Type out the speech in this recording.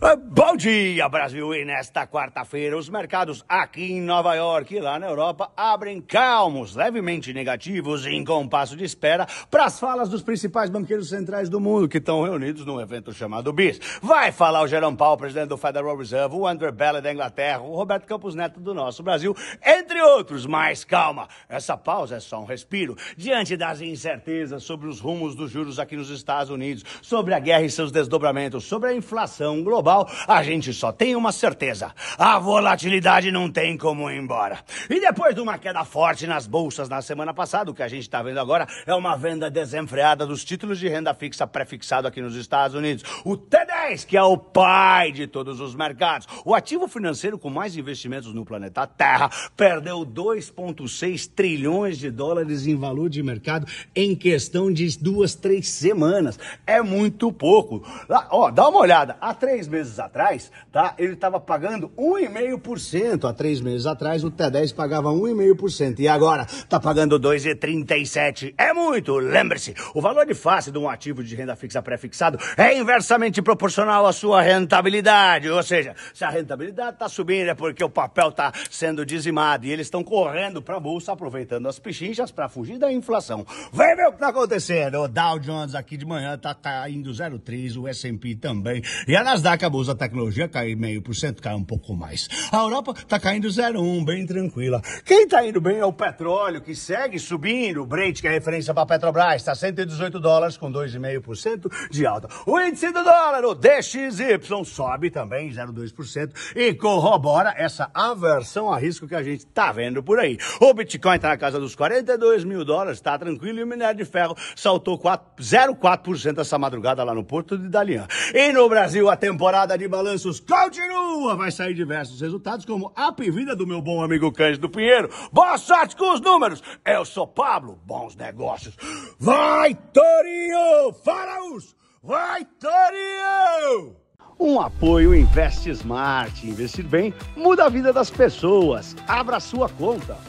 Ah, bom dia, Brasil! E nesta quarta-feira, os mercados aqui em Nova York e lá na Europa abrem calmos, levemente negativos em compasso de espera para as falas dos principais banqueiros centrais do mundo que estão reunidos num evento chamado BIS. Vai falar o Jerome Powell, presidente do Federal Reserve, o Andrew Bella da Inglaterra, o Roberto Campos Neto do nosso Brasil, entre outros. Mas calma, essa pausa é só um respiro diante das incertezas sobre os rumos dos juros aqui nos Estados Unidos, sobre a guerra e seus desdobramentos, sobre a inflação global global, a gente só tem uma certeza: a volatilidade não tem como ir embora. E depois de uma queda forte nas bolsas na semana passada, o que a gente está vendo agora é uma venda desenfreada dos títulos de renda fixa prefixado aqui nos Estados Unidos. O que é o pai de todos os mercados. O ativo financeiro com mais investimentos no planeta Terra perdeu 2,6 trilhões de dólares em valor de mercado em questão de duas, três semanas. É muito pouco. Lá, ó, dá uma olhada. Há três meses atrás, tá? Ele estava pagando 1,5%. Há três meses atrás, o T10 pagava 1,5%. E agora está pagando 2,37%. É muito! Lembre-se, o valor de face de um ativo de renda fixa pré-fixado é inversamente proporcional proporcional à sua rentabilidade. Ou seja, se a rentabilidade está subindo é porque o papel está sendo dizimado e eles estão correndo para a bolsa, aproveitando as pichinchas para fugir da inflação. Vem ver o que está acontecendo. O Dow Jones aqui de manhã está caindo 0,3, o S&P também. E a Nasdaq, a bolsa da tecnologia, cai meio por cento, cai um pouco mais. A Europa está caindo 0,1, bem tranquila. Quem está indo bem é o petróleo, que segue subindo. O Brent, que é referência para a Petrobras, está 118 dólares com 2,5% de alta. O índice do dólar, o DXY sobe também 0,2% e corrobora essa aversão a risco que a gente tá vendo por aí. O Bitcoin está na casa dos 42 mil dólares, está tranquilo, e o minério de ferro saltou 0,4% essa madrugada lá no Porto de Dalian. E no Brasil, a temporada de balanços continua, vai sair diversos resultados, como a pivida do meu bom amigo Cândido Pinheiro. Boa sorte com os números! Eu sou Pablo, bons negócios. Vai, Torinho! os, Vai, Torinho! Um apoio Investe Smart. Investir bem muda a vida das pessoas. Abra sua conta.